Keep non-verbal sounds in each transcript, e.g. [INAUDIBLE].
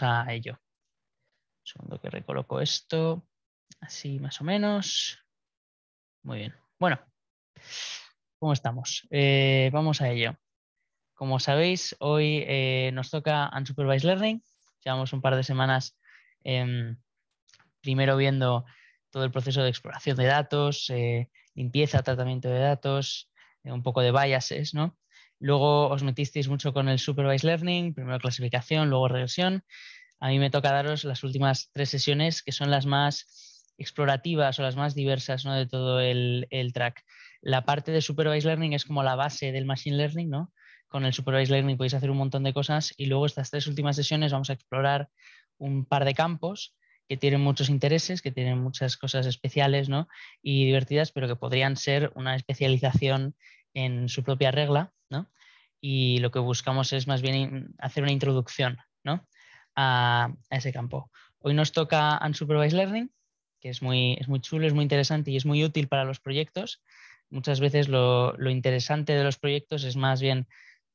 a ello. segundo que recoloco esto, así más o menos. Muy bien. Bueno, ¿cómo estamos? Eh, vamos a ello. Como sabéis, hoy eh, nos toca Unsupervised Learning. Llevamos un par de semanas em, primero viendo todo el proceso de exploración de datos, eh, limpieza, tratamiento de datos, un poco de biases, ¿no? Luego os metisteis mucho con el Supervised Learning, primero clasificación, luego regresión. A mí me toca daros las últimas tres sesiones, que son las más explorativas o las más diversas de todo el, track. La parte de Supervised Learning es como la base del Machine Learning, ¿no? Con el Supervised Learning podéis hacer un montón de cosas y luego estas tres últimas sesiones vamos a explorar un par de campos que tienen muchos intereses, que tienen muchas cosas especiales ¿no? y divertidas, pero que podrían ser una especialización en su propia regla, ¿no? Y lo que buscamos es más bien hacer una introducción, ¿no? a, ese campo. Hoy nos toca Unsupervised Learning, que es muy, es muy chulo, es muy interesante y es muy útil para los proyectos. Muchas veces lo, lo interesante de los proyectos es más bien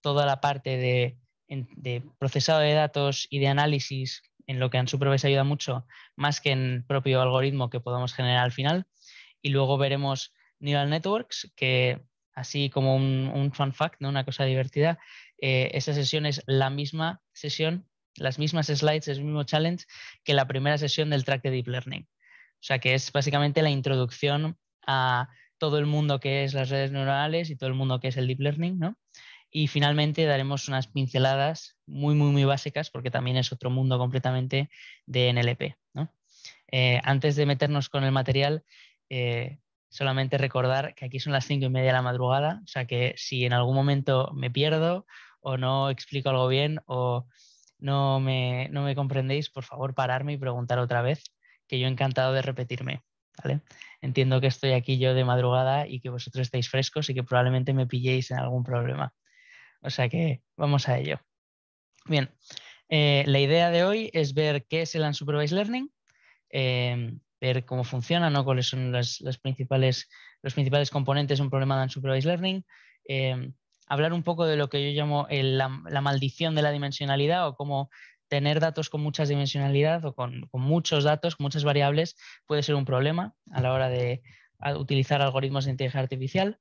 toda la parte de, de procesado de datos y de análisis en lo que Unsupervised ayuda mucho, más que en el propio algoritmo que podamos generar al final. Y luego veremos Neural Networks, que así como un, un fun fact, ¿no? una cosa divertida, eh, esa sesión es la misma sesión, las mismas slides, el mismo challenge que la primera sesión del track de Deep Learning. O sea que es básicamente la introducción a todo el mundo que es las redes neuronales y todo el mundo que es el Deep Learning, Y finalmente daremos unas pinceladas muy, muy, muy básicas, porque también es otro mundo completamente de NLP. Eh, antes de meternos con el material, eh, Solamente recordar que aquí son las cinco y media de la madrugada, o sea que si en algún momento me pierdo o no explico algo bien o no me, comprendéis, por favor pararme y preguntar otra vez, que yo encantado de repetirme. Entiendo que estoy aquí yo de madrugada y que vosotros estáis frescos y que probablemente me pilléis en algún problema. O sea que vamos a ello. Bien, eh, la idea de hoy es ver qué es el Unsupervised Learning, eh, ver cómo funciona, cuáles son las, principales, los principales componentes de un problema de unsupervised learning, em, hablar un poco de lo que yo llamo la, maldición de la dimensionalidad o cómo tener datos con mucha dimensionalidad o con, con, muchos datos, con muchas variables, puede ser un problema a la hora de utilizar algoritmos de inteligencia artificial.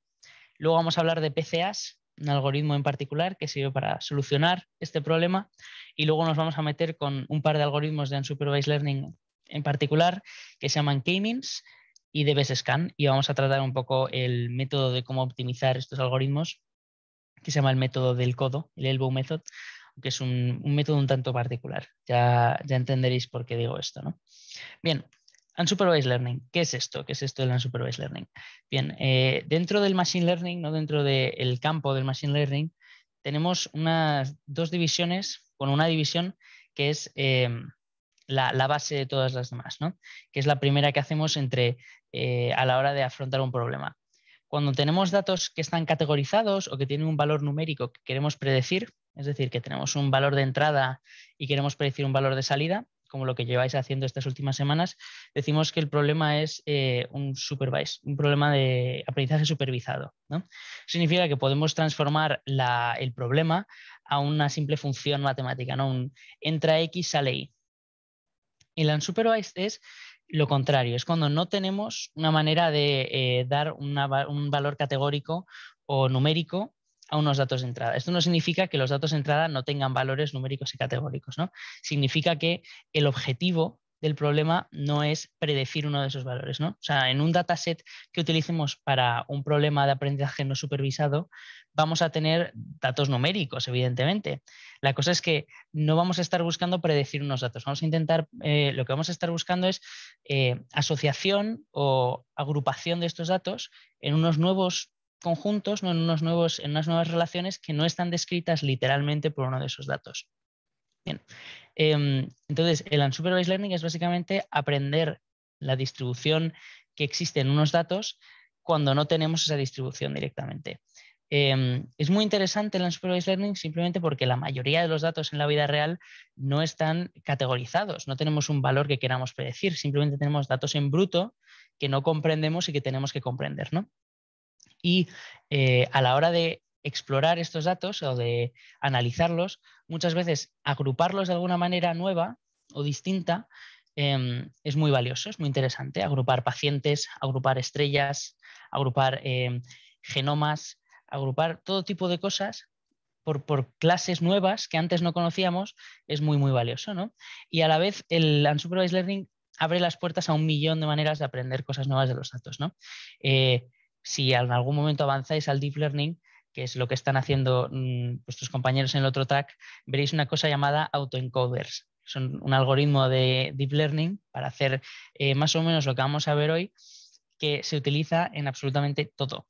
Luego vamos a hablar de PCAs, un algoritmo en particular que sirve para solucionar este problema. Y luego nos vamos a meter con un par de algoritmos de unsupervised learning en particular que se llaman K-means y scan y vamos a tratar un poco el método de cómo optimizar estos algoritmos que se llama el método del codo, el elbow method, que es un, método un tanto particular. Ya, ya entenderéis por qué digo esto. ¿no? Bien, Unsupervised Learning, ¿qué es esto? ¿Qué es esto del Unsupervised Learning? Bien, eh, dentro del Machine Learning, no dentro del campo del Machine Learning, tenemos unas dos divisiones, con una división que es eh, la, base de todas las demás, ¿no? que es la primera que hacemos entre, eh, a la hora de afrontar un problema. Cuando tenemos datos que están categorizados o que tienen un valor numérico que queremos predecir, es decir, que tenemos un valor de entrada y queremos predecir un valor de salida, como lo que lleváis haciendo estas últimas semanas, decimos que el problema es eh, un supervise, un problema de aprendizaje supervisado. Significa que podemos transformar el problema a una simple función matemática, ¿no? Un entra X, sale Y. Y la unsupervised es lo contrario, es cuando no tenemos una manera de eh, dar un valor categórico o numérico a unos datos de entrada. Esto no significa que los datos de entrada no tengan valores numéricos y categóricos, ¿no? Significa que el objetivo del problema no es predecir uno de esos valores, ¿no? O sea, en un dataset que utilicemos para un problema de aprendizaje no supervisado, vamos a tener datos numéricos, evidentemente. La cosa es que no vamos a estar buscando predecir unos datos, vamos a intentar, eh, lo que vamos a estar buscando es eh, asociación o agrupación de estos datos en unos nuevos conjuntos, ¿no? en, unos nuevos, en unas nuevas relaciones que no están descritas literalmente por uno de esos datos. Em, entonces, el unsupervised learning es básicamente aprender la distribución que existe en unos datos cuando no tenemos esa distribución directamente. Em, es muy interesante el unsupervised learning simplemente porque la mayoría de los datos en la vida real no están categorizados, no tenemos un valor que queramos predecir, simplemente tenemos datos en bruto que no comprendemos y que tenemos que comprender. ¿no? Y eh, a la hora de explorar estos datos o de analizarlos, muchas veces agruparlos de alguna manera nueva o distinta em, es muy valioso, es muy interesante. Agrupar pacientes, agrupar estrellas, agrupar em, genomas, agrupar todo tipo de cosas por, clases nuevas que antes no conocíamos es muy, muy valioso. ¿no? Y a la vez el Unsupervised Learning abre las puertas a un millón de maneras de aprender cosas nuevas de los datos. ¿no? Eh, si en algún momento avanzáis al Deep Learning, que es lo que están haciendo mm, vuestros compañeros en el otro track, veréis una cosa llamada autoencoders. Son un algoritmo de deep learning para hacer eh, más o menos lo que vamos a ver hoy, que se utiliza en absolutamente todo.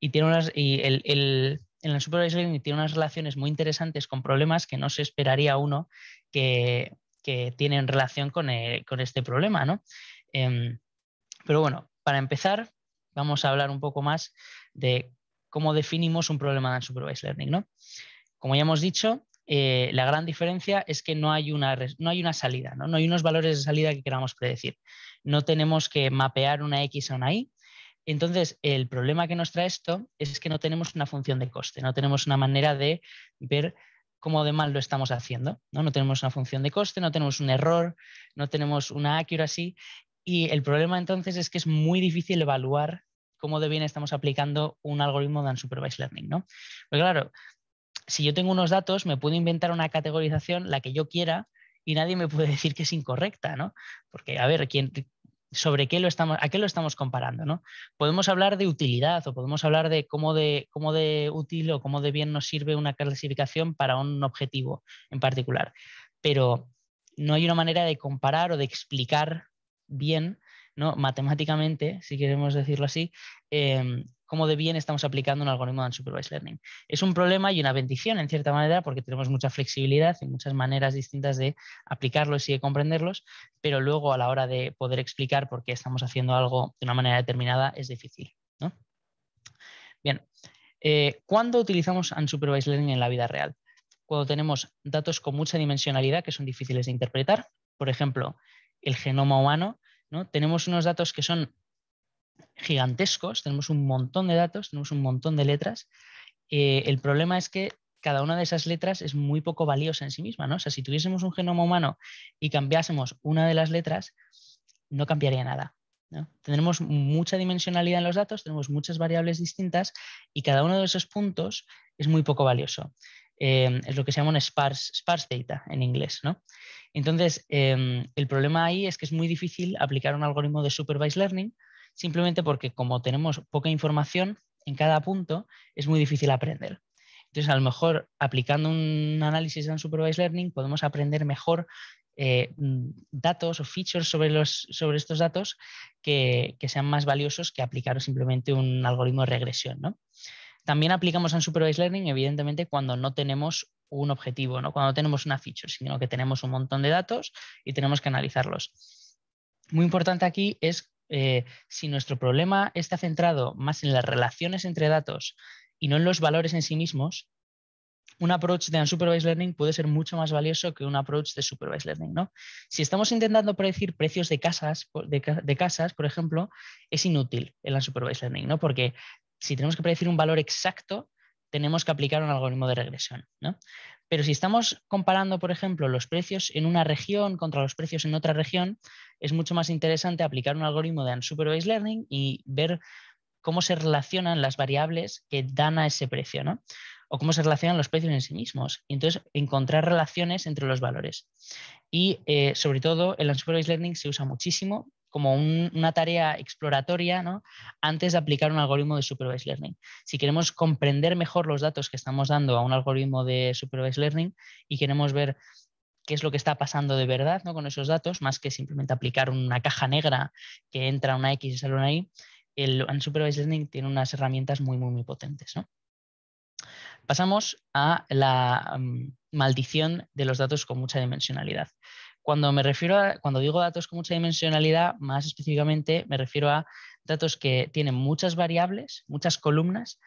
Y tiene en el supervised tiene unas relaciones muy interesantes con problemas que no se esperaría uno que, que tienen relación eh, con, este problema, em, pero bueno, para empezar, vamos a hablar un poco más de cómo definimos un problema de Supervised Learning. Como ya hemos dicho, eh, la gran diferencia es que no hay una, no hay una salida, ¿no? hay unos valores de salida que queramos predecir. No tenemos que mapear una X a una Y. Entonces, el problema que nos trae esto es que no tenemos una función de coste, no tenemos una manera de ver cómo de mal lo estamos haciendo. ¿no? no tenemos una función de coste, no tenemos un error, no tenemos una accuracy y el problema entonces es que es muy difícil evaluar cómo de bien estamos aplicando un algoritmo de unsupervised learning, ¿no? Pero pues claro, si yo tengo unos datos, me puedo inventar una categorización, la que yo quiera, y nadie me puede decir que es incorrecta, ¿no? Porque, a ver, ¿quién, sobre qué lo estamos, a qué lo estamos comparando, ¿no? Podemos hablar de utilidad o podemos hablar de cómo de, cómo de útil o cómo de bien nos sirve una clasificación para un objetivo en particular, pero no hay una manera de comparar o de explicar bien matemáticamente, si queremos decirlo así, em, cómo de bien estamos aplicando un algoritmo de unsupervised learning. Es un problema y una bendición, en cierta manera, porque tenemos mucha flexibilidad y muchas maneras distintas de aplicarlos y de comprenderlos, pero luego a la hora de poder explicar por qué estamos haciendo algo de una manera determinada es difícil. Bien, eh, ¿cuándo utilizamos unsupervised learning en la vida real? Cuando tenemos datos con mucha dimensionalidad que son difíciles de interpretar, por ejemplo, el genoma humano ¿no? Tenemos unos datos que son gigantescos, tenemos un montón de datos, tenemos un montón de letras. Eh, el problema es que cada una de esas letras es muy poco valiosa en sí misma, ¿no? O sea, si tuviésemos un genoma humano y cambiásemos una de las letras, no cambiaría nada. ¿no? Tenemos mucha dimensionalidad en los datos, tenemos muchas variables distintas y cada uno de esos puntos es muy poco valioso. Eh, es lo que se llama un sparse, sparse data en inglés. ¿no? Entonces, em, el problema ahí es que es muy difícil aplicar un algoritmo de supervised learning simplemente porque como tenemos poca información en cada punto, es muy difícil aprender. Entonces, a lo mejor aplicando un análisis un supervised learning podemos aprender mejor eh, mm, datos o features sobre, los, sobre estos datos que, que, sean más valiosos que aplicar simplemente un algoritmo de regresión. ¿no? También aplicamos en Supervised Learning, evidentemente, cuando no tenemos un objetivo, ¿no? cuando tenemos una feature, sino que tenemos un montón de datos y tenemos que analizarlos. Muy importante aquí es eh, si nuestro problema está centrado más en las relaciones entre datos y no en los valores en sí mismos, un approach de unsupervised learning puede ser mucho más valioso que un approach de supervised learning. ¿no? Si estamos intentando predecir precios de casas, casas, por ejemplo, es inútil el unsupervised learning, ¿no? porque si tenemos que predecir un valor exacto, tenemos que aplicar un algoritmo de regresión. Pero si estamos comparando, por ejemplo, los precios en una región contra los precios en otra región, es mucho más interesante aplicar un algoritmo de unsupervised learning y ver cómo se relacionan las variables que dan a ese precio, ¿no? O cómo se relacionan los precios en sí mismos. Y entonces encontrar relaciones entre los valores. Y eh, sobre todo el unsupervised learning se usa muchísimo como una tarea exploratoria ¿no? antes de aplicar un algoritmo de supervised learning. Si queremos comprender mejor los datos que estamos dando a un algoritmo de supervised learning y queremos ver qué es lo que está pasando de verdad ¿no? con esos datos, más que simplemente aplicar una caja negra que entra una X y sale una Y, el supervised Learning tiene unas herramientas muy, muy, muy potentes. Pasamos a la mm, maldición de los datos con mucha dimensionalidad. Cuando me refiero cuando digo datos con mucha dimensionalidad, más específicamente me refiero a datos que tienen muchas variables, muchas columnas,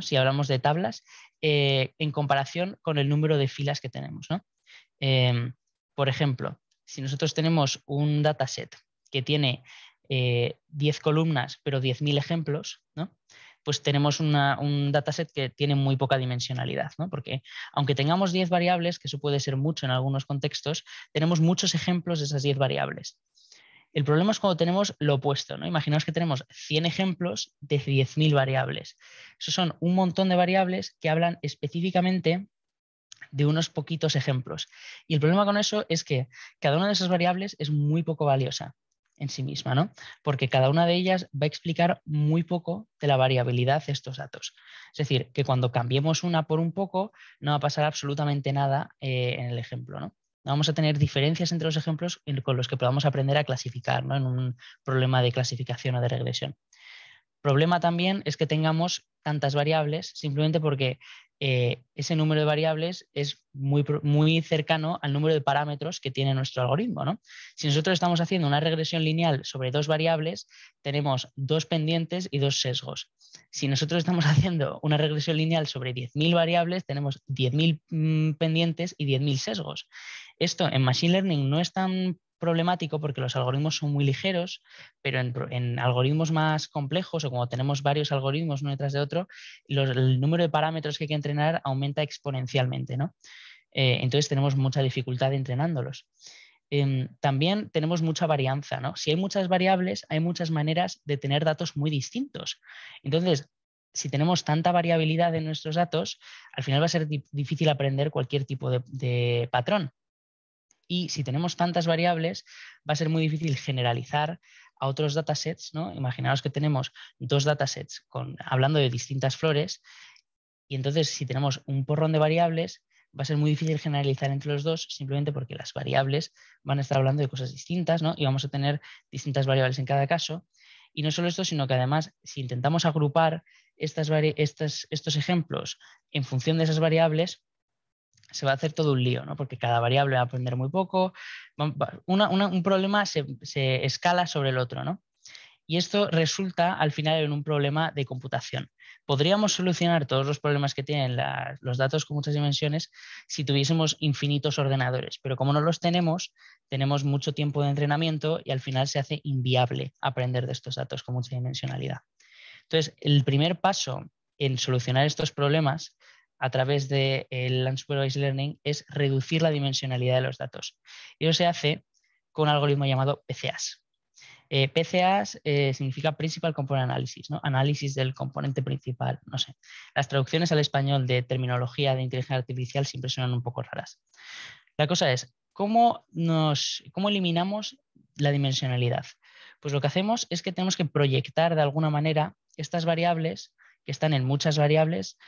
si hablamos de tablas, eh, en comparación con el número de filas que tenemos. Em, por ejemplo, si nosotros tenemos un dataset que tiene 10 eh, columnas, pero 10.000 ejemplos, ¿no? pues tenemos un dataset que tiene muy poca dimensionalidad, ¿no? porque aunque tengamos 10 variables, que eso puede ser mucho en algunos contextos, tenemos muchos ejemplos de esas 10 variables. El problema es cuando tenemos lo opuesto. ¿no? Imaginaos que tenemos 100 ejemplos de 10.000 variables. Esos son un montón de variables que hablan específicamente de unos poquitos ejemplos. Y el problema con eso es que cada una de esas variables es muy poco valiosa en sí misma, ¿no? Porque cada una de ellas va a explicar muy poco de la variabilidad de estos datos. Es decir, que cuando cambiemos una por un poco, no va a pasar absolutamente nada eh, en el ejemplo, ¿no? Vamos a tener diferencias entre los ejemplos con los que podamos aprender a clasificar en un problema de clasificación o de regresión. El Problema también es que tengamos tantas variables simplemente porque eh, ese número de variables es muy, muy cercano al número de parámetros que tiene nuestro algoritmo. Si nosotros estamos haciendo una regresión lineal sobre dos variables, tenemos dos pendientes y dos sesgos. Si nosotros estamos [LAUGHS] haciendo una regresión lineal sobre 10.000 variables, tenemos 10.000 mm, pendientes y 10.000 sesgos. Esto en Machine Learning no es tan problemático porque los algoritmos son muy ligeros, pero en, algoritmos más complejos o como tenemos varios algoritmos uno detrás de otro, el número de parámetros que hay que entrenar aumenta exponencialmente. ¿no? Eh, entonces tenemos mucha dificultad entrenándolos. Em, también tenemos mucha varianza. Si hay muchas variables, hay muchas maneras de tener datos muy distintos. Entonces, si tenemos tanta variabilidad en nuestros datos, al final va a ser difícil aprender cualquier tipo de patrón. Y si tenemos tantas variables, va a ser muy difícil generalizar a otros datasets. ¿no? Imaginaos que tenemos dos datasets con, hablando de distintas flores. Y entonces, si tenemos un porrón de variables, va a ser muy difícil generalizar entre los dos, simplemente porque las variables van a estar hablando de cosas distintas, ¿no? Y vamos a tener distintas variables en cada caso. Y no solo esto, sino que además, si intentamos agrupar estas, estos ejemplos en función de esas variables, se va a hacer todo un lío, ¿no? porque cada variable va a aprender muy poco. un problema se, escala sobre el otro. ¿no? Y esto resulta al final en un problema de computación. Podríamos solucionar todos los problemas que tienen los datos con muchas dimensiones si tuviésemos infinitos ordenadores, pero como no los tenemos, tenemos mucho tiempo de entrenamiento y al final se hace inviable aprender de estos datos con mucha dimensionalidad. Entonces, el primer paso en solucionar estos problemas a través del de Unsupervised Learning es reducir la dimensionalidad de los datos. Y eso se hace con un algoritmo llamado PCAs. Eh, PCAs eh, significa Principal Component Analysis, ¿no? análisis del componente principal, no sé. Las traducciones al español de terminología de inteligencia artificial siempre suenan un poco raras. La cosa es, ¿cómo, nos, cómo eliminamos la dimensionalidad? Pues lo que hacemos es que tenemos que proyectar de alguna manera estas variables, que están en muchas variables,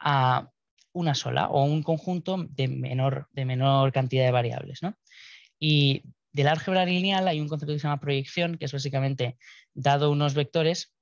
a una sola o un conjunto de menor, de menor cantidad de variables. ¿no? Y del álgebra lineal hay un concepto que se llama proyección, que es básicamente, dado unos vectores,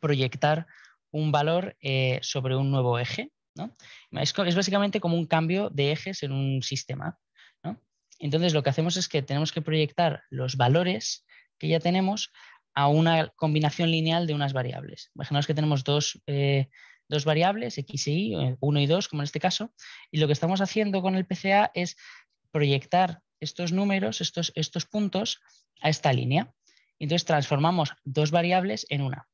proyectar un valor eh, sobre un nuevo eje. ¿no? Es, básicamente como un cambio de ejes en un sistema. ¿no? Entonces lo que hacemos es que tenemos que proyectar los valores que ya tenemos a una combinación lineal de unas variables. Imaginaos que tenemos dos, eh, dos variables, x y y, 1 y 2, como en este caso, y lo que estamos haciendo con el PCA es proyectar estos números, estos, estos puntos, a esta línea. Entonces transformamos dos variables en una.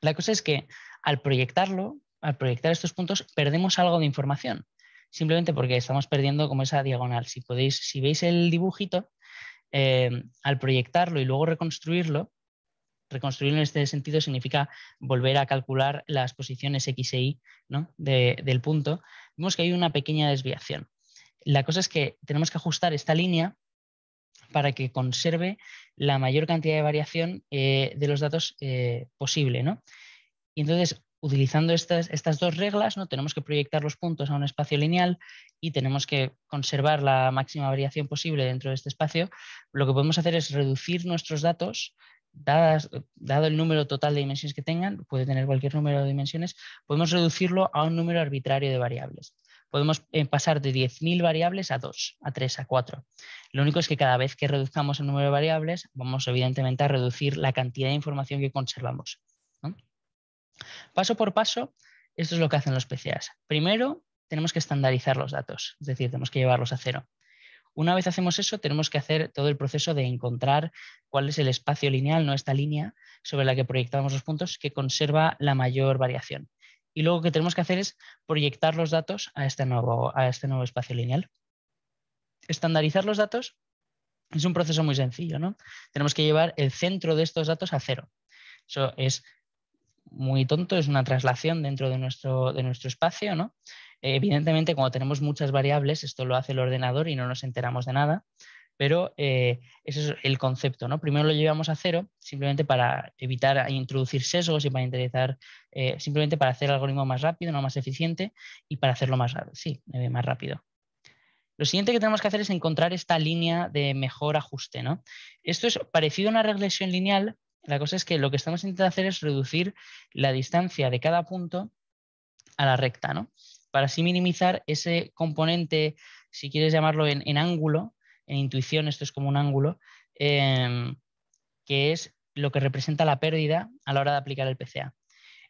La cosa es que al proyectarlo, al proyectar estos puntos, perdemos algo de información, simplemente porque estamos perdiendo como esa diagonal. Si, podéis, si veis el dibujito, eh, al proyectarlo y luego reconstruirlo, reconstruir en este sentido significa volver a calcular las posiciones X e Y ¿no? del punto, vemos que hay una pequeña desviación. La cosa es que tenemos que ajustar esta línea para que conserve la mayor cantidad de variación eh, de los datos eh, posible. Y entonces, utilizando estas, estas dos reglas, ¿no? tenemos que proyectar los puntos a un espacio lineal y tenemos que conservar la máxima variación posible dentro de este espacio. Lo que podemos hacer es reducir nuestros datos dado el número total de dimensiones que tengan, puede tener cualquier número de dimensiones, podemos reducirlo a un número arbitrario de variables. Podemos eh, pasar de 10.000 variables a 2, a 3, a 4. Lo único es que cada vez que reduzcamos el número de variables, vamos evidentemente a reducir la cantidad de información que conservamos. Paso por paso, esto es lo que hacen los PCAs. Primero, tenemos que estandarizar los datos, es decir, tenemos que llevarlos a cero. Una vez hacemos eso, tenemos que hacer todo el proceso de encontrar cuál es el espacio lineal, no esta línea sobre la que proyectamos los puntos que conserva la mayor variación. Y luego lo que tenemos que hacer es proyectar los datos a este nuevo, a este nuevo espacio lineal. Estandarizar los datos es un proceso muy sencillo, ¿no? Tenemos que llevar el centro de estos datos a cero. Eso es muy tonto, es una traslación dentro de nuestro, de nuestro espacio, ¿no? Evidentemente, cuando tenemos muchas variables, esto lo hace el ordenador y no nos enteramos de nada, pero eh, ese es el concepto. Primero lo llevamos a cero, simplemente para evitar introducir sesgos y para interesar, eh, simplemente para hacer el algoritmo más rápido, más eficiente, y para hacerlo más, rápido sí, eh, más rápido. Lo siguiente que tenemos que hacer es encontrar esta línea de mejor ajuste. Esto es parecido a una regresión lineal. La cosa es que lo que estamos intentando hacer es reducir la distancia de cada punto a la recta. ¿no? para así minimizar ese componente, si quieres llamarlo en, ángulo, en intuición, esto es como un ángulo, em, que es lo que representa la pérdida a la hora de aplicar el PCA.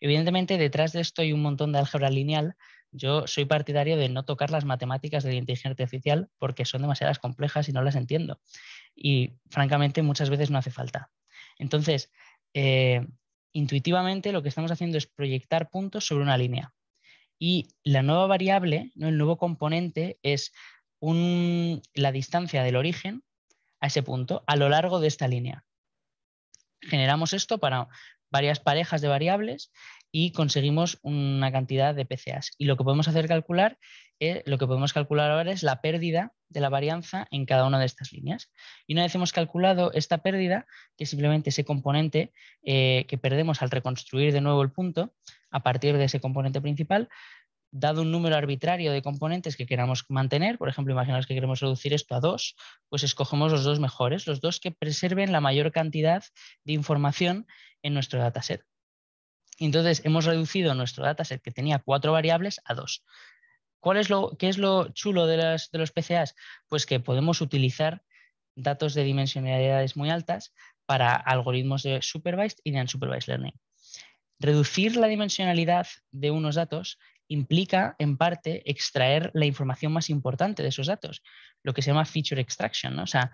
Evidentemente, detrás de esto hay un montón de álgebra lineal. Yo soy partidario de no tocar las matemáticas de la inteligencia artificial porque son demasiadas complejas y no las entiendo. Y francamente, muchas veces no hace falta. Entonces, eh, intuitivamente lo que estamos haciendo es proyectar puntos sobre una línea. Y la nueva variable, ¿no? el nuevo componente es la distancia del origen a ese punto a lo largo de esta línea. Generamos esto para varias parejas de variables y conseguimos una cantidad de PCAs. Y lo que podemos hacer calcular lo que podemos calcular ahora es la pérdida de la varianza en cada una de estas líneas. Y una vez hemos calculado esta pérdida, que es simplemente ese componente eh, que perdemos al reconstruir de nuevo el punto a partir de ese componente principal, dado un número arbitrario de componentes que queramos mantener, por ejemplo, imaginaos que queremos reducir esto a dos, pues escogemos los dos mejores, los dos que preserven la mayor cantidad de información en nuestro dataset. Entonces, hemos reducido nuestro dataset que tenía cuatro variables a dos. ¿Cuál es lo, ¿Qué es lo chulo de, las, de los PCAs? Pues que podemos utilizar datos de dimensionalidades muy altas para algoritmos de supervised y de unsupervised learning. Reducir la dimensionalidad de unos datos implica, en parte, extraer la información más importante de esos datos, lo que se llama feature extraction. O sea,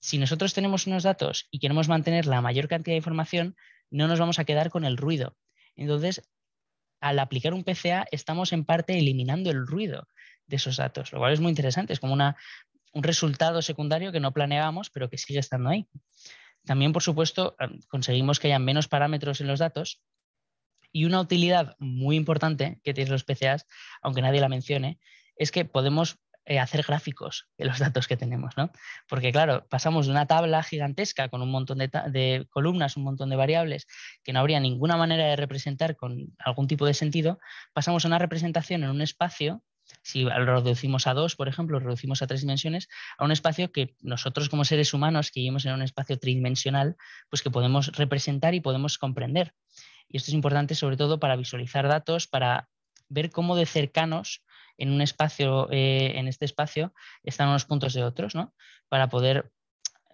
si nosotros tenemos unos datos y queremos mantener la mayor cantidad de información, no nos vamos a quedar con el ruido. Entonces, al aplicar un PCA estamos en parte eliminando el ruido de esos datos, lo cual es muy interesante, es como un resultado secundario que no planeábamos, pero que sigue estando ahí. También, por supuesto, conseguimos que haya menos parámetros en los datos y una utilidad muy importante que tienen los PCAs, aunque nadie la mencione, es que podemos eh, hacer gráficos de los datos que tenemos, ¿no? Porque claro, pasamos de una tabla gigantesca con un montón de, columnas, un montón de variables que no habría ninguna manera de representar con algún tipo de sentido, pasamos a una representación en un espacio, si lo reducimos a dos, por ejemplo, reducimos a tres dimensiones, a un espacio que nosotros como seres humanos que vivimos en un espacio tridimensional, pues que podemos representar y podemos comprender. Y esto es importante sobre todo para visualizar datos, para ver cómo de cercanos en un espacio, eh, en este espacio, están unos puntos de otros, ¿no? Para poder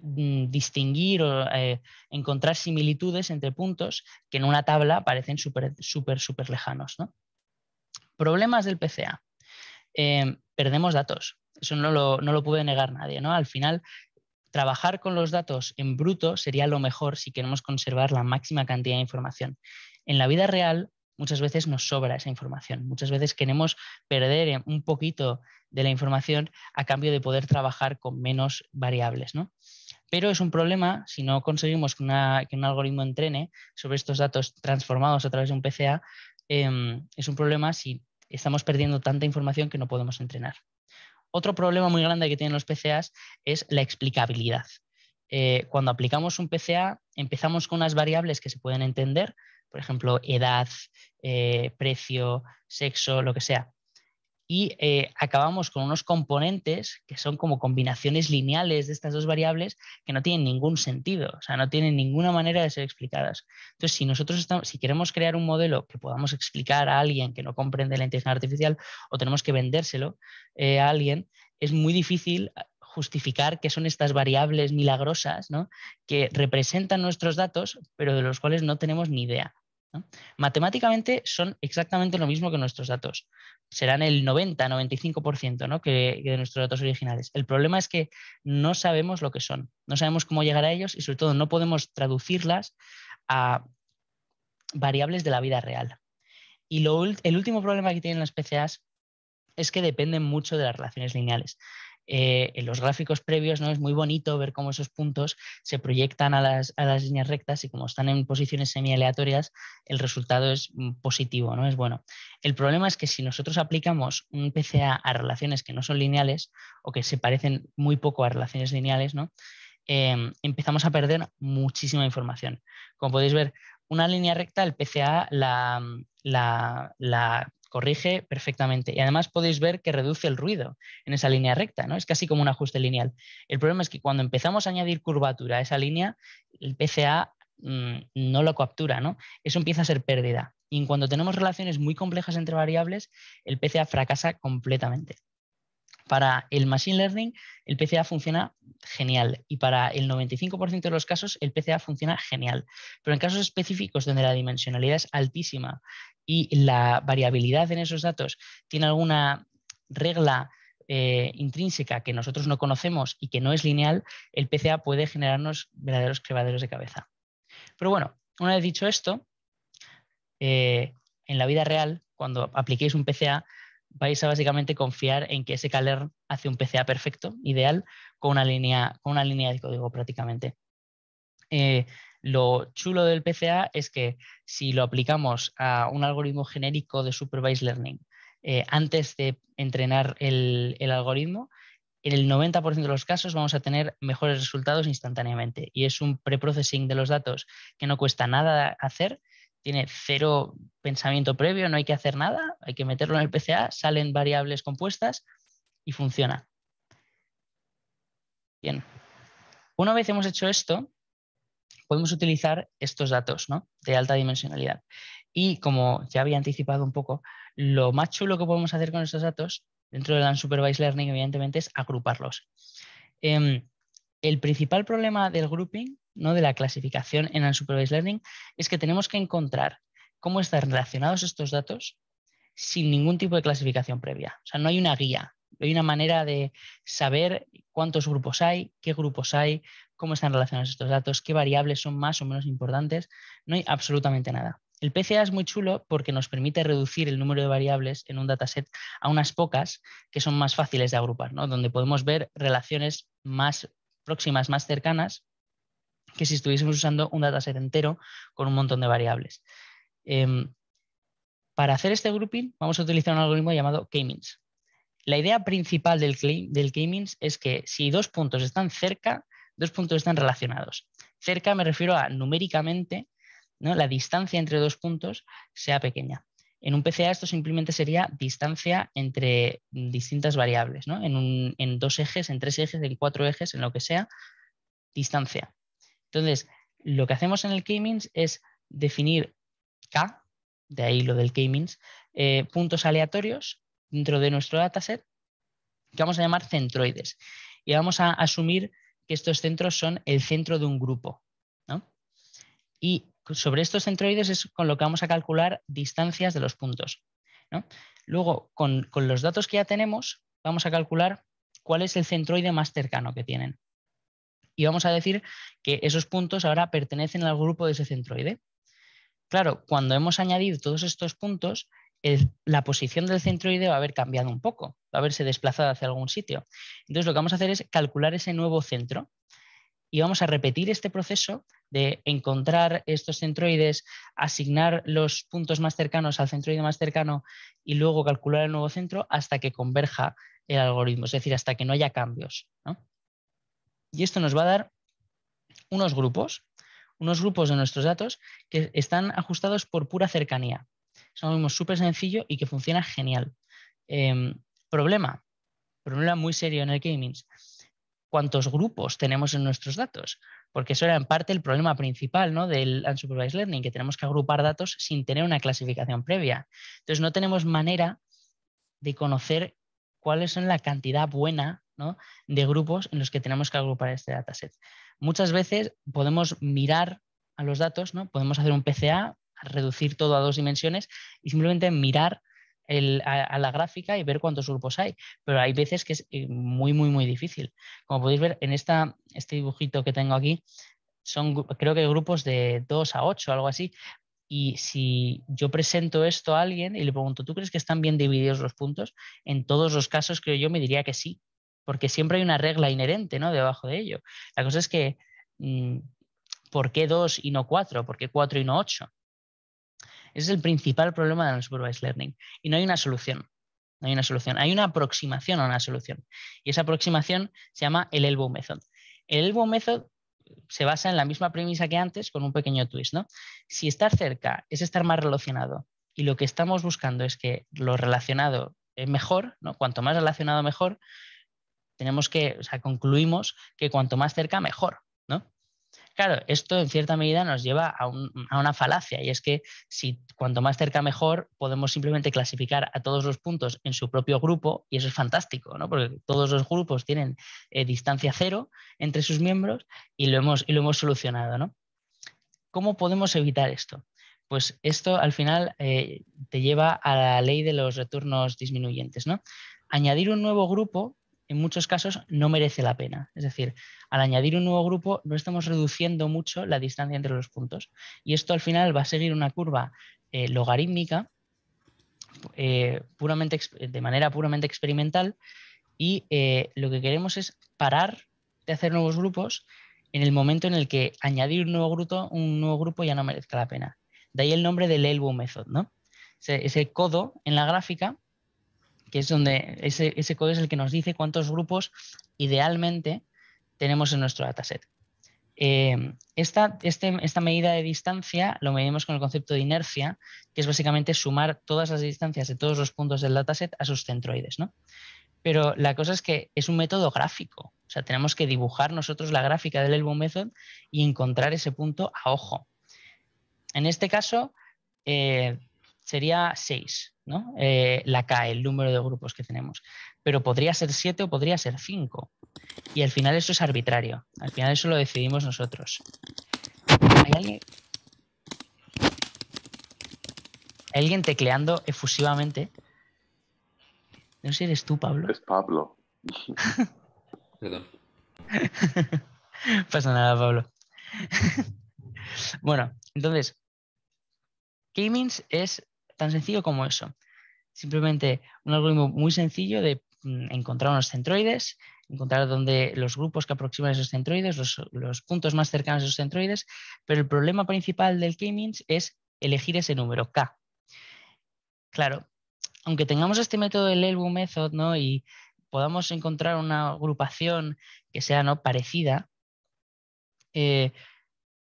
mm, distinguir o eh, encontrar similitudes entre puntos que en una tabla parecen súper, súper, lejanos, ¿no? Problemas del PCA. Eh, perdemos datos. Eso no lo, no lo puede negar nadie, ¿no? Al final, trabajar con los datos en bruto sería lo mejor si queremos conservar la máxima cantidad de información. En la vida real, muchas veces nos sobra esa información. Muchas veces queremos perder eh, un poquito de la información a cambio de poder trabajar con menos variables. ¿no? Pero es un problema si no conseguimos que, un algoritmo entrene sobre estos datos transformados a través de un PCA. Em, es un problema si estamos perdiendo tanta información que no podemos entrenar. Otro problema muy grande que tienen los PCAs es la explicabilidad. Eh, cuando aplicamos un PCA, empezamos con unas variables que se pueden entender, por ejemplo, edad, eh, precio, sexo, lo que sea. Y eh, acabamos con unos componentes que son como combinaciones lineales de estas dos variables que no tienen ningún sentido, o sea, no tienen ninguna manera de ser explicadas. Entonces, si nosotros estamos, si queremos crear un modelo que podamos explicar a alguien que no comprende la inteligencia artificial o tenemos que vendérselo eh, a alguien, es muy difícil justificar que son estas variables milagrosas que representan nuestros datos, pero de los cuales no tenemos ni idea. Matemáticamente son exactamente lo mismo que nuestros datos. Serán el 90-95% ¿no? que, de nuestros datos originales. El problema es que no sabemos lo que son, no sabemos cómo llegar a ellos y sobre todo no podemos traducirlas a variables de la vida real. Y el último problema que tienen las PCAs es que dependen mucho de las relaciones lineales. Eh, en los gráficos previos, ¿no? Es muy bonito ver cómo esos puntos se proyectan a las, líneas rectas y como están en posiciones semi-aleatorias, el resultado es mm, positivo, ¿no? Es bueno. El problema es que si nosotros aplicamos un PCA a relaciones que no son lineales o que se parecen muy poco a relaciones lineales, ¿no? Em, empezamos a perder muchísima información. Como podéis ver, una línea recta, el PCA la, la corrige perfectamente. Y además podéis ver que reduce el ruido en esa línea recta, ¿no? Es casi como un ajuste lineal. El problema es que cuando empezamos a añadir curvatura a esa línea, el PCA mm, no lo captura, ¿no? Eso empieza a ser pérdida. Y cuando tenemos relaciones muy complejas entre variables, el PCA fracasa completamente. Para el Machine Learning, el PCA funciona genial y para el 95% de los casos el PCA funciona genial. Pero en casos específicos donde la dimensionalidad es altísima y la variabilidad en esos datos tiene alguna regla eh, intrínseca que nosotros no conocemos y que no es lineal, el PCA puede generarnos verdaderos crevaderos de cabeza. Pero bueno, una vez dicho esto, eh, en la vida real, cuando apliquéis un PCA, vais a básicamente confiar en que ese caler hace un PCA perfecto, ideal, con una línea, con una línea de código prácticamente. Eh, lo chulo del PCA es que si lo aplicamos a un algoritmo genérico de supervised learning eh, antes de entrenar el, algoritmo, en el 90% de los casos vamos a tener mejores resultados instantáneamente. Y es un preprocessing de los datos que no cuesta nada hacer tiene cero pensamiento previo, no hay que hacer nada, hay que meterlo en el PCA, salen variables compuestas y funciona. Bien, una vez hemos hecho esto, podemos utilizar estos datos ¿no? de alta dimensionalidad. Y como ya había anticipado un poco, lo más chulo que podemos hacer con estos datos dentro del Unsupervised Learning, evidentemente, es agruparlos. Em, el principal problema del grouping ¿no? de la clasificación en Unsupervised Learning es que tenemos que encontrar cómo están relacionados estos datos sin ningún tipo de clasificación previa. O sea, no hay una guía, no hay una manera de saber cuántos grupos hay, qué grupos hay, cómo están relacionados estos datos, qué variables son más o menos importantes. No hay absolutamente nada. El PCA es muy chulo porque nos permite reducir el número de variables en un dataset a unas pocas que son más fáciles de agrupar, donde podemos ver relaciones más próximas, más cercanas, que si estuviésemos usando un dataset entero con un montón de variables. Em, para hacer este grouping vamos a utilizar un algoritmo llamado k-means. La idea principal del, k-means es que si dos puntos están cerca, dos puntos están relacionados. Cerca me refiero a numéricamente, ¿no? la distancia entre dos puntos sea pequeña. En un PCA esto simplemente sería distancia entre distintas variables, ¿no? en, dos ejes, en tres ejes, en cuatro ejes, en lo que sea, distancia. Entonces, lo que hacemos en el K-means es definir K, de ahí lo del K-means, eh, puntos aleatorios dentro de nuestro dataset que vamos a llamar centroides. Y vamos a asumir que estos centros son el centro de un grupo. Y sobre estos centroides es con lo que vamos a calcular distancias de los puntos. Luego, con los datos que ya tenemos, vamos a calcular cuál es el centroide más cercano que tienen y vamos a decir que esos puntos ahora pertenecen al grupo de ese centroide. Claro, cuando hemos añadido todos estos puntos, la posición del centroide va a haber cambiado un poco, va a haberse desplazado hacia algún sitio. Entonces lo que vamos a hacer es calcular ese nuevo centro y vamos a repetir este proceso de encontrar estos centroides, asignar los puntos más cercanos al centroide más cercano y luego calcular el nuevo centro hasta que converja el algoritmo, es decir, hasta que no haya cambios. ¿no? Y esto nos va a dar unos grupos, unos grupos de nuestros datos que están ajustados por pura cercanía. Es algo súper sencillo y que funciona genial. Em, problema, problema muy serio en el gaming. ¿Cuántos grupos tenemos en nuestros datos? Porque eso era en parte el problema principal del unsupervised learning, que tenemos que agrupar datos sin tener una clasificación previa. Entonces no tenemos manera de conocer cuáles son la cantidad buena de grupos en los que tenemos que agrupar este dataset. Muchas veces podemos mirar a los datos, podemos hacer un PCA, reducir todo a dos dimensiones y simplemente mirar a, la gráfica y ver cuántos grupos hay. Pero hay veces que es eh, muy, muy, muy difícil. Como podéis ver en este dibujito que tengo aquí, son creo que grupos de 2 a 8, algo así. Y si yo presento esto a alguien y le pregunto, ¿tú crees que están bien divididos los puntos? En todos los casos creo yo me diría que sí, porque siempre hay una regla inherente debajo de ello. La cosa es que, mm, ¿por qué dos y no cuatro? ¿Por qué cuatro y no ocho? Ese es el principal problema del supervised learning y no hay una solución. No hay una solución, hay una aproximación a una solución. Y esa aproximación se llama el elbow method. El elbow method se basa en la misma premisa que antes con un pequeño twist. ¿no? Si estar cerca es estar más relacionado y lo que estamos buscando es que lo relacionado es mejor, ¿no? cuanto más relacionado mejor, tenemos que, o sea, concluimos que cuanto más cerca, mejor, ¿no? Claro, esto en cierta medida nos lleva a, una falacia y es que si cuanto más cerca mejor podemos simplemente clasificar a todos los puntos en su propio grupo y eso es fantástico, ¿no? Porque todos los grupos tienen eh, distancia cero entre sus miembros y lo hemos, y lo hemos solucionado, ¿no? ¿Cómo podemos evitar esto? Pues esto al final eh, te lleva a la ley de los retornos disminuyentes, ¿no? Añadir un nuevo grupo en muchos casos no merece la pena. Es decir, al añadir un nuevo grupo no estamos reduciendo mucho la distancia entre los puntos. Y esto al final va a seguir una curva eh, logarítmica eh, puramente, de manera puramente experimental y eh, lo que queremos es parar de hacer nuevos grupos en el momento en el que añadir un nuevo grupo, ya no merezca la pena. De ahí el nombre del elbow method, ¿no? Ese, ese codo en la gráfica que es donde ese, ese código es el que nos dice cuántos grupos idealmente tenemos en nuestro dataset. Eh, esta, este, esta, medida de distancia lo medimos con el concepto de inercia, que es básicamente sumar todas las distancias de todos los puntos del dataset a sus centroides. Pero la cosa es que es un método gráfico. O sea, tenemos que dibujar nosotros la gráfica del Elbow Method y encontrar ese punto a ojo. En este caso, eh, sería 6, ¿no? Eh, la K, el número de grupos que tenemos. Pero podría ser 7 o podría ser 5. Y al final eso es arbitrario. Al final eso lo decidimos nosotros. ¿Hay alguien, tecleando efusivamente? No sé si eres tú, Pablo. Es Pablo. [LAUGHS] Perdón. [LAUGHS] Pasa nada, Pablo. [LAUGHS] bueno, entonces, means es tan sencillo como eso. Simplemente un algoritmo muy sencillo de mm, encontrar unos centroides, encontrar dónde los grupos que aproximan esos centroides, los, puntos más cercanos a esos centroides, pero el problema principal del k-means es elegir ese número k. Claro, aunque tengamos este método del Elbow Method ¿no? y podamos encontrar una agrupación que sea ¿no? parecida, eh,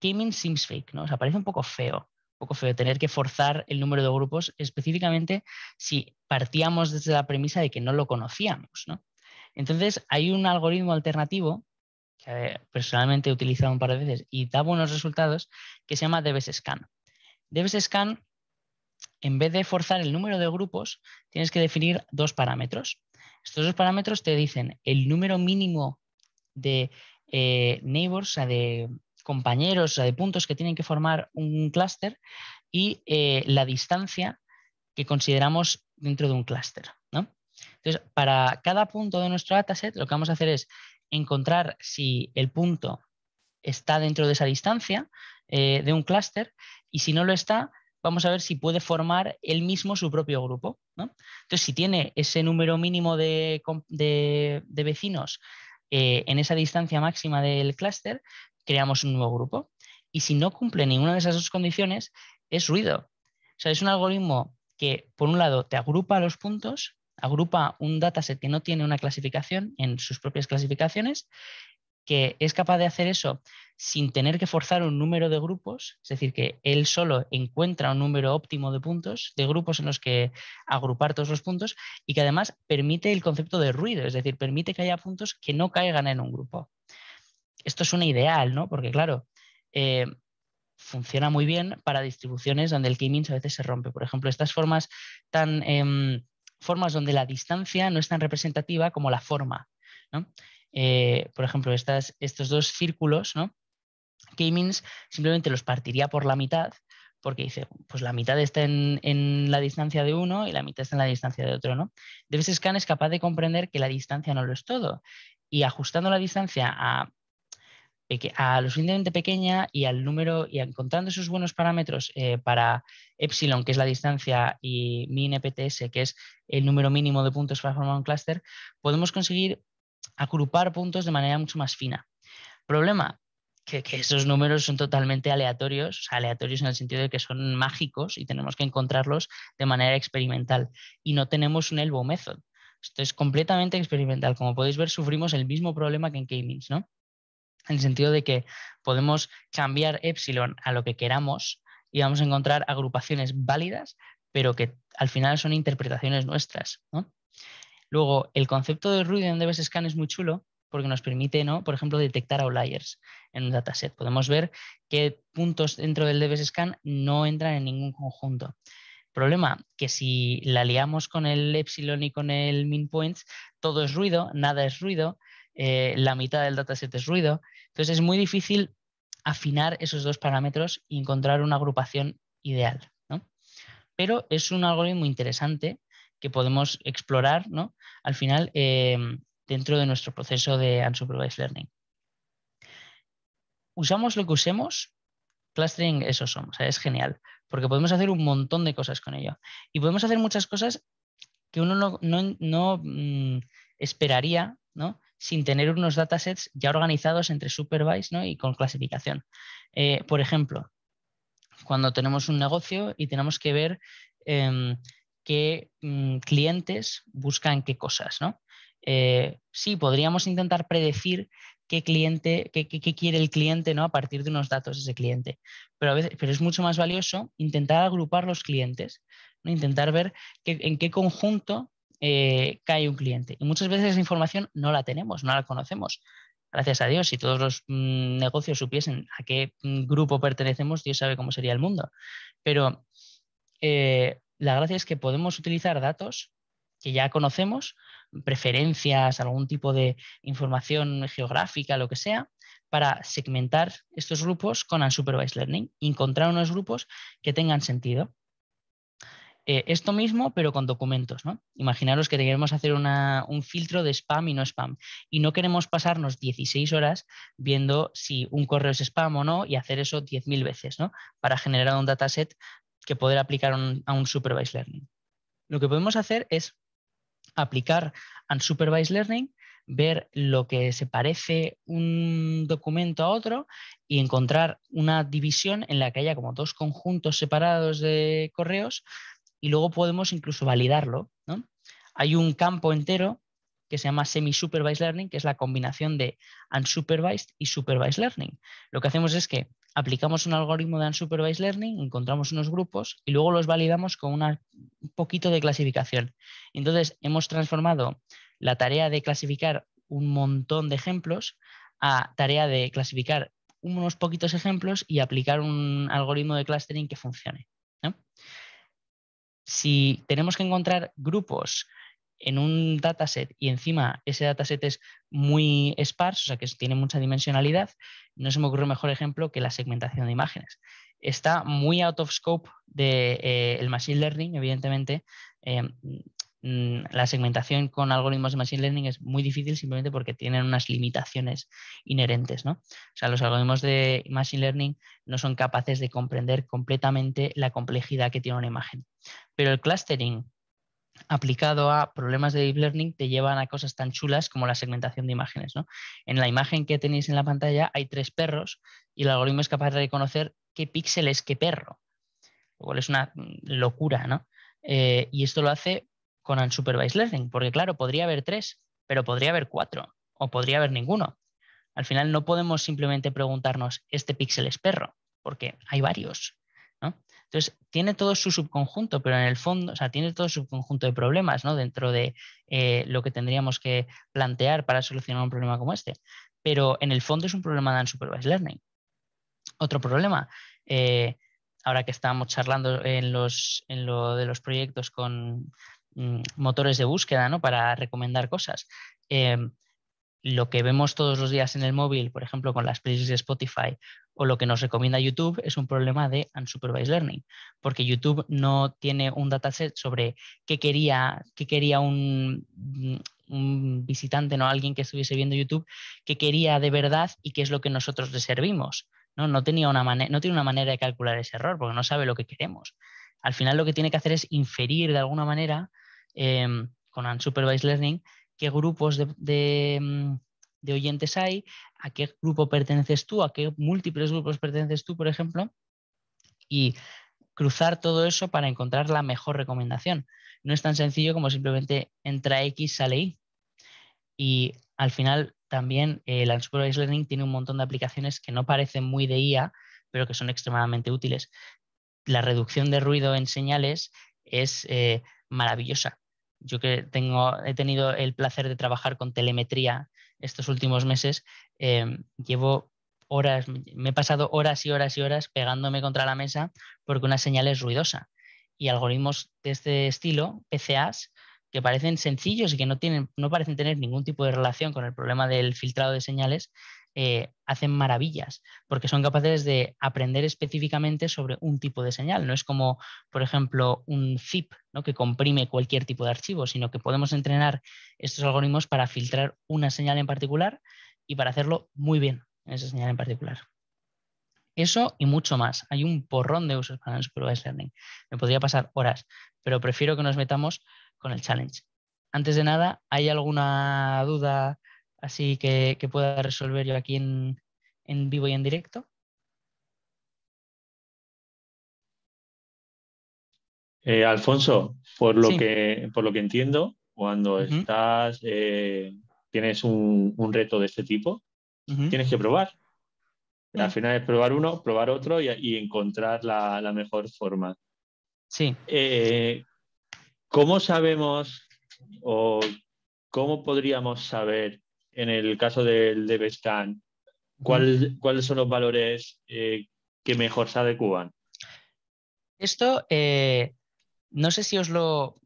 k-means seems fake, ¿no? O parece un poco feo poco tener que forzar el número de grupos, específicamente si partíamos desde la premisa de que no lo conocíamos. Entonces, hay un algoritmo alternativo que eh, personalmente he utilizado un par de veces y da buenos resultados, que se llama DebesScan Scan, en vez de forzar el número de grupos, tienes que definir dos parámetros. Estos dos parámetros te dicen el número mínimo de eh, neighbors, o sea, de compañeros, de puntos que tienen que formar un clúster y eh, la distancia que consideramos dentro de un clúster. ¿no? Entonces, para cada punto de nuestro dataset, lo que vamos a hacer es encontrar si el punto está dentro de esa distancia eh, de un clúster y si no lo está, vamos a ver si puede formar él mismo su propio grupo. Entonces, si tiene ese número mínimo de, vecinos eh, en esa distancia máxima del clúster, creamos un nuevo grupo. Y si no cumple ninguna de esas dos condiciones, es ruido. O sea, es un algoritmo que, por un lado, te agrupa los puntos, agrupa un dataset que no tiene una clasificación en sus propias clasificaciones, que es capaz de hacer eso sin tener que forzar un número de grupos, es decir, que él solo encuentra un número óptimo de puntos, de grupos en los que agrupar todos los puntos, y que además permite el concepto de ruido, es decir, permite que haya puntos que no caigan en un grupo esto es un ideal, ¿no? Porque claro, eh, funciona muy bien para distribuciones donde el k-means a veces se rompe. Por ejemplo, estas formas tan em, formas donde la distancia no es tan representativa como la forma. Eh, por ejemplo, estas, estos dos círculos, ¿no? K-means simplemente los partiría por la mitad, porque dice, pues la mitad está en, la distancia de uno y la mitad está en la distancia de otro, ¿no? en Scan es capaz de comprender que la distancia no lo es todo. Y ajustando la distancia a a lo suficientemente pequeña y al número y encontrando esos buenos parámetros eh, para epsilon, que es la distancia, y min EPTS, que es el número mínimo de puntos para formar un clúster, podemos conseguir agrupar puntos de manera mucho más fina. Problema, que, esos números son totalmente aleatorios, aleatorios en el sentido de que son mágicos y tenemos que encontrarlos de manera experimental. Y no tenemos un elbow method. Esto es completamente experimental. Como podéis ver, sufrimos el mismo problema que en K-means, ¿no? en el sentido de que podemos cambiar epsilon a lo que queramos y vamos a encontrar agrupaciones válidas, pero que al final son interpretaciones nuestras. Luego, el concepto de ruido en DBScan es muy chulo porque nos permite, por ejemplo, detectar outliers en un dataset. Podemos ver qué puntos dentro del DBScan no entran en ningún conjunto. Problema, que si la liamos con el epsilon y con el min points, todo es ruido, nada es ruido, eh, la mitad del dataset es ruido. Entonces es muy difícil afinar esos dos parámetros y encontrar una agrupación ideal. ¿no? Pero es un algoritmo interesante que podemos explorar ¿no? al final em, dentro de nuestro proceso de unsupervised learning. Usamos lo que usemos, clustering eso son, o sea, es genial, porque podemos hacer un montón de cosas con ello. Y podemos hacer muchas cosas que uno no, mm, esperaría ¿no? sin tener unos datasets ya organizados entre supervised ¿no? y con clasificación. Eh, por ejemplo, cuando tenemos un negocio y tenemos que ver em, qué mm, clientes buscan qué cosas, ¿no? Eh, sí, podríamos intentar predecir qué cliente, qué, quiere el cliente, ¿no? A partir de unos datos de ese cliente. Pero, a veces, pero es mucho más valioso intentar agrupar los clientes, intentar ver en qué conjunto eh, cae un cliente. Y muchas veces esa información no la tenemos, no la conocemos. Gracias a Dios, si todos los mm, negocios supiesen a qué mm, grupo pertenecemos, Dios sabe cómo sería el mundo. Pero eh, la gracia es que podemos utilizar datos que ya conocemos, preferencias, algún tipo de información geográfica, lo que sea, para segmentar estos grupos con Unsupervised Learning, encontrar unos grupos que tengan sentido. Eh, esto mismo, pero con documentos. ¿no? Imaginaros que queremos hacer un filtro de spam y no spam. Y no queremos pasarnos 16 horas viendo si un correo es spam o no y hacer eso 10.000 veces para generar un dataset que poder aplicar a un supervised learning. Lo que podemos hacer es aplicar un supervised learning, ver lo que se parece un documento a otro y encontrar una división en la que haya como dos conjuntos separados de correos y luego podemos incluso validarlo. ¿no? Hay un campo entero que se llama semi-supervised learning, que es la combinación de unsupervised y supervised learning. Lo que hacemos es que aplicamos un algoritmo de unsupervised learning, encontramos unos grupos y luego los validamos con un poquito de clasificación. Entonces, hemos transformado la tarea de clasificar un montón de ejemplos a tarea de clasificar unos poquitos ejemplos y aplicar un algoritmo de clustering que funcione. ¿no? si tenemos que encontrar grupos en un dataset y encima ese dataset es muy esparso, o sea que tiene mucha dimensionalidad, no se me ocurre mejor ejemplo que la segmentación de imágenes. Está muy out of scope del de, eh, el machine learning, evidentemente. Eh, Mm, la segmentación con algoritmos de machine learning es muy difícil simplemente porque tienen unas limitaciones inherentes, ¿no? O sea, los algoritmos de machine learning no son capaces de comprender completamente la complejidad que tiene una imagen. Pero el clustering aplicado a problemas de deep learning te llevan a cosas tan chulas como la segmentación de imágenes, En la imagen que tenéis en la pantalla hay tres perros y el algoritmo es capaz de reconocer qué píxel es qué perro, lo es una mm, locura, ¿no? Eh, y esto lo hace con supervised Learning, porque claro, podría haber tres, pero podría haber cuatro o podría haber ninguno. Al final no podemos simplemente preguntarnos, ¿este píxel es perro? Porque hay varios. Entonces, tiene todo su subconjunto, pero en el fondo, o sea, tiene todo su subconjunto de problemas ¿no? dentro de eh, lo que tendríamos que plantear para solucionar un problema como este. Pero en el fondo es un problema de unsupervised learning. Otro problema, eh, ahora que estábamos charlando en, los, en lo de los proyectos con Mm, motores de búsqueda ¿no? para recomendar cosas. Em, lo que vemos todos los días en el móvil, por ejemplo, con las playlists de Spotify o lo que nos recomienda YouTube, es un problema de unsupervised learning, porque YouTube no tiene un dataset sobre qué quería, quería mm, un, visitante, no alguien que estuviese viendo YouTube, qué quería de verdad y qué es lo que nosotros le servimos. No, tenía no tiene una manera de calcular ese error porque no sabe lo que queremos. Al final lo que tiene que hacer es inferir de alguna manera eh, con Unsupervised Learning, qué grupos mm, de, oyentes hay, a qué grupo perteneces tú, a qué múltiples grupos perteneces tú, por ejemplo, y cruzar todo eso para encontrar la mejor recomendación. No es tan sencillo como simplemente entra X, sale Y. Y al final también eh, el Unsupervised Learning tiene un montón de aplicaciones que no parecen muy de IA, pero que son extremadamente útiles. La reducción de ruido en señales es eh, maravillosa yo que tengo, he tenido el placer de trabajar con telemetría estos últimos meses, em, llevo horas, me he pasado horas y horas y horas pegándome contra la mesa porque una señal es ruidosa. Y algoritmos de este estilo, PCAs, que parecen sencillos y que no, tienen, no parecen tener ningún tipo de relación con el problema del filtrado de señales, eh, hacen maravillas, porque son capaces de aprender específicamente sobre un tipo de señal. No es como, por ejemplo, un zip ¿no? que comprime cualquier tipo de archivo, sino que podemos entrenar estos algoritmos para filtrar una señal en particular y para hacerlo muy bien en esa señal en particular. Eso y mucho más. Hay un porrón de usos para el supervised learning. Me podría pasar horas, pero prefiero que nos metamos con el challenge. Antes de nada, ¿hay alguna duda así que, pueda resolver yo aquí en, vivo y en directo. Eh, Alfonso, por lo, que, por lo que entiendo, cuando estás, eh, tienes un, reto de este tipo, tienes que probar. Al final es probar uno, probar otro y, encontrar la, mejor forma. Sí. Eh, ¿Cómo sabemos o cómo podríamos saber en el caso del de ¿cuáles son los valores eh, que mejor se adecuan? Esto, eh, no sé si os lo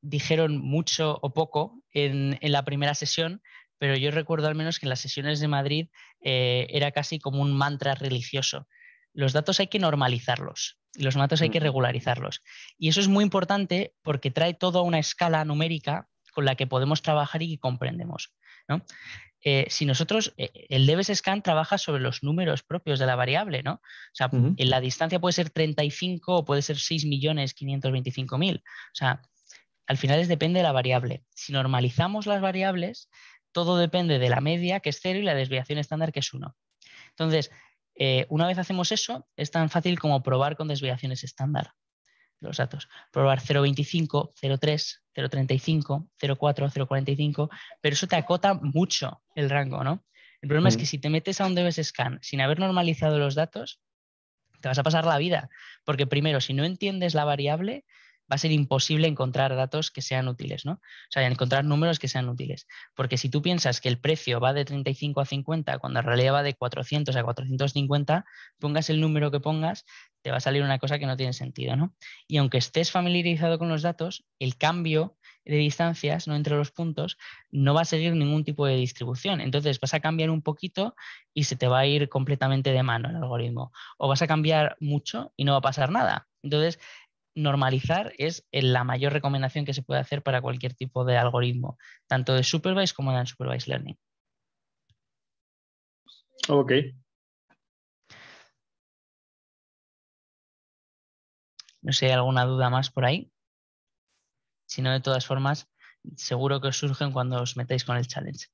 dijeron mucho o poco en, la primera sesión, pero yo recuerdo al menos que en las sesiones de Madrid eh, era casi como un mantra religioso. Los datos hay que normalizarlos, los datos hay que mm. regularizarlos. Y eso es muy importante porque trae toda una escala numérica con la que podemos trabajar y que comprendemos. Eh, si nosotros, eh, el Debes scan trabaja sobre los números propios de la variable, ¿no? O sea, en la distancia puede ser 35 o puede ser 6.525.000. O sea, al final es, depende de la variable. Si normalizamos las variables, todo depende de la media, que es cero, y la desviación estándar, que es 1. Entonces, eh, una vez hacemos eso, es tan fácil como probar con desviaciones estándar los datos. Probar 0.25, 0.3, 0.35, 0.4, 0.45, pero eso te acota mucho el rango, ¿no? El problema es que mm. si te metes a un DBS scan sin haber normalizado los datos, te vas a pasar la vida, porque primero, si no entiendes la variable, va a ser imposible encontrar datos que sean útiles, ¿no? O sea, encontrar números que sean útiles. Porque si tú piensas que el precio va de 35 a 50, cuando en realidad va de 400 a 450, pongas el número que pongas, te va a salir una cosa que no tiene sentido, ¿no? Y aunque estés familiarizado con los datos, el cambio de distancias ¿no? entre los puntos no va a seguir ningún tipo de distribución. Entonces vas a cambiar un poquito y se te va a ir completamente de mano el algoritmo. O vas a cambiar mucho y no va a pasar nada. Entonces normalizar es eh, la mayor recomendación que se puede hacer para cualquier tipo de algoritmo, tanto de supervised como de unsupervised learning. Ok. No sé, ¿alguna duda más por ahí? Si no, de todas formas, seguro que os surgen cuando os metáis con el challenge.